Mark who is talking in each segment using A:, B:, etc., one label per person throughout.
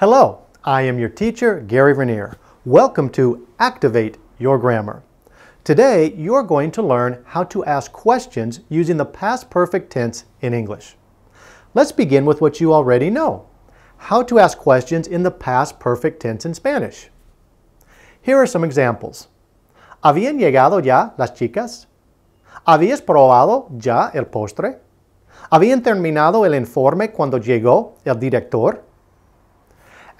A: Hello, I am your teacher, Gary Vernier. Welcome to Activate Your Grammar. Today, you're going to learn how to ask questions using the past perfect tense in English. Let's begin with what you already know. How to ask questions in the past perfect tense in Spanish. Here are some examples. ¿Habían llegado ya las chicas? ¿Habías probado ya el postre? ¿Habían terminado el informe cuando llegó el director?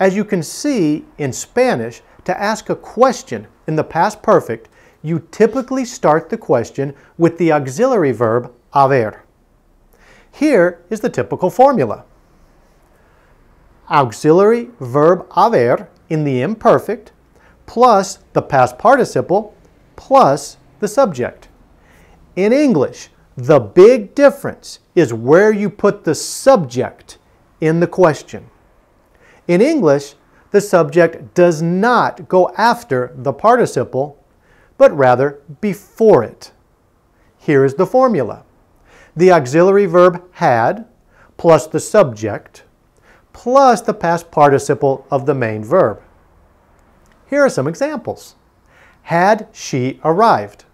A: As you can see in Spanish, to ask a question in the past perfect, you typically start the question with the auxiliary verb haber. Here is the typical formula. Auxiliary verb haber in the imperfect plus the past participle plus the subject. In English, the big difference is where you put the subject in the question. In English, the subject does not go after the participle, but rather before it. Here is the formula. The auxiliary verb had plus the subject plus the past participle of the main verb. Here are some examples. Had she arrived?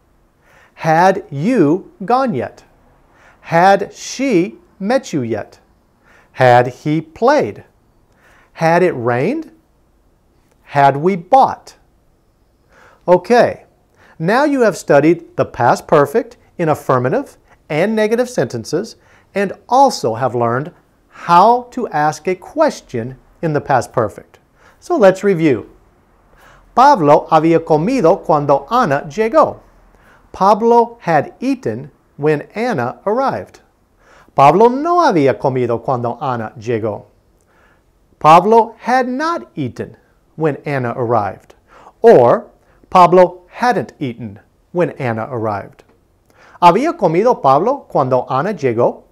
A: Had you gone yet? Had she met you yet? Had he played? Had it rained? Had we bought? Okay, now you have studied the past perfect in affirmative and negative sentences and also have learned how to ask a question in the past perfect. So let's review. Pablo había comido cuando Ana llegó. Pablo had eaten when Anna arrived. Pablo no había comido cuando Ana llegó. Pablo had not eaten when Anna arrived, or Pablo hadn't eaten when Anna arrived. ¿Había comido Pablo cuando Ana llegó?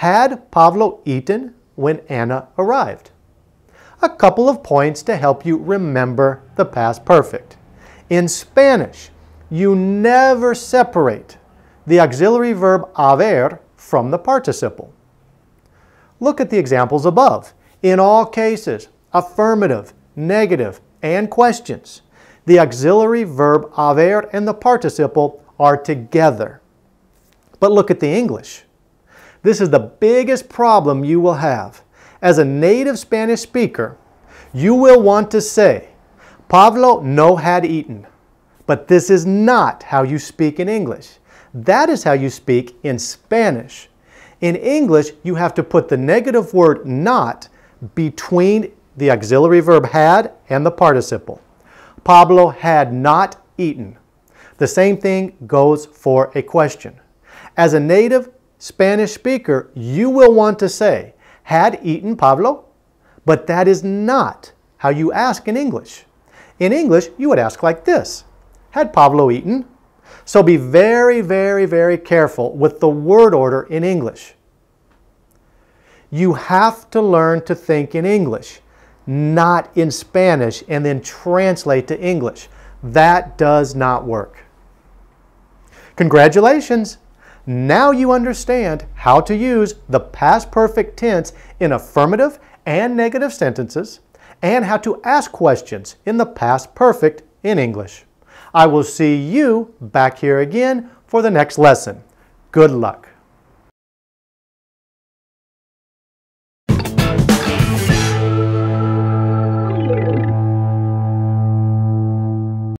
A: Had Pablo eaten when Anna arrived? A couple of points to help you remember the past perfect. In Spanish, you never separate the auxiliary verb haber from the participle. Look at the examples above. In all cases, affirmative, negative, and questions, the auxiliary verb haber and the participle are together. But look at the English. This is the biggest problem you will have. As a native Spanish speaker, you will want to say, Pablo no had eaten. But this is not how you speak in English. That is how you speak in Spanish. In English, you have to put the negative word not between the auxiliary verb had and the participle. Pablo had not eaten. The same thing goes for a question. As a native Spanish speaker, you will want to say, had eaten Pablo? But that is not how you ask in English. In English, you would ask like this, had Pablo eaten? So be very, very, very careful with the word order in English you have to learn to think in English, not in Spanish, and then translate to English. That does not work. Congratulations! Now you understand how to use the past perfect tense in affirmative and negative sentences and how to ask questions in the past perfect in English. I will see you back here again for the next lesson. Good luck.